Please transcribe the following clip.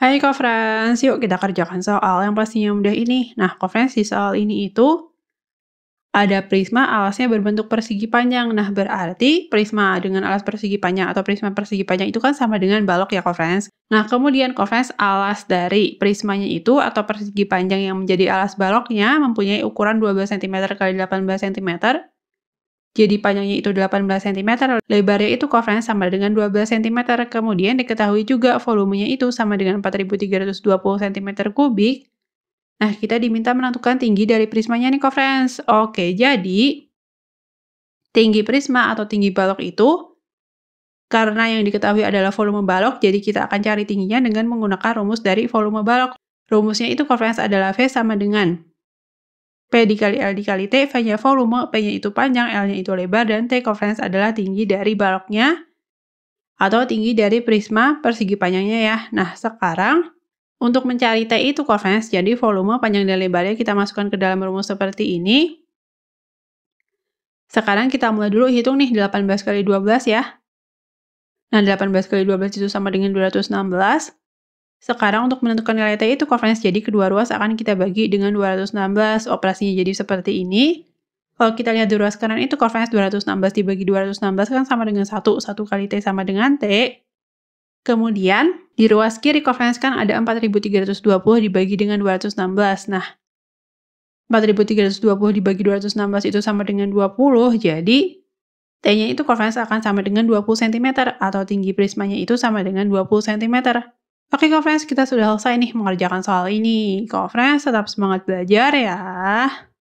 Hai Conference, yuk kita kerjakan soal yang pastinya mudah ini. Nah, Conference di soal ini itu ada prisma alasnya berbentuk persegi panjang. Nah, berarti prisma dengan alas persegi panjang atau prisma persegi panjang itu kan sama dengan balok ya Conference. Nah, kemudian Conference alas dari prismanya itu atau persegi panjang yang menjadi alas baloknya mempunyai ukuran 12 cm x 18 cm jadi panjangnya itu 18 cm, lebarnya itu covernya sama dengan 12 cm. Kemudian diketahui juga volumenya itu sama dengan 4320 cm kubik. Nah, kita diminta menentukan tinggi dari prismanya nih, conference. Oke, jadi tinggi prisma atau tinggi balok itu karena yang diketahui adalah volume balok, jadi kita akan cari tingginya dengan menggunakan rumus dari volume balok. Rumusnya itu conference adalah V sama dengan P dikali L dikali T, V-nya volume, P-nya itu panjang, L-nya itu lebar, dan T conference adalah tinggi dari baloknya atau tinggi dari prisma persegi panjangnya ya. Nah, sekarang untuk mencari T itu convex, jadi volume panjang dan lebarnya kita masukkan ke dalam rumus seperti ini. Sekarang kita mulai dulu hitung nih 18 kali 12 ya. Nah, 18 kali 12 itu sama dengan 216. Sekarang untuk menentukan nilai T itu kovarians jadi kedua ruas akan kita bagi dengan 216. Operasinya jadi seperti ini. Kalau kita lihat di ruas kanan itu kovarians 216 dibagi 216 kan sama dengan 1. 1 kali T sama dengan T. Kemudian di ruas kiri kovarians kan ada 4320 dibagi dengan 216. Nah, 4320 dibagi 216 itu sama dengan 20. Jadi T-nya itu kovarians akan sama dengan 20 cm atau tinggi prismanya itu sama dengan 20 cm. Oke Kak Friends, kita sudah selesai nih mengerjakan soal ini. Kak Friends, tetap semangat belajar ya.